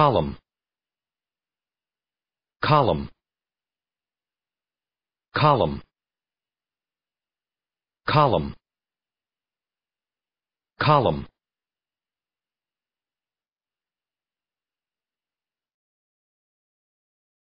column column column column column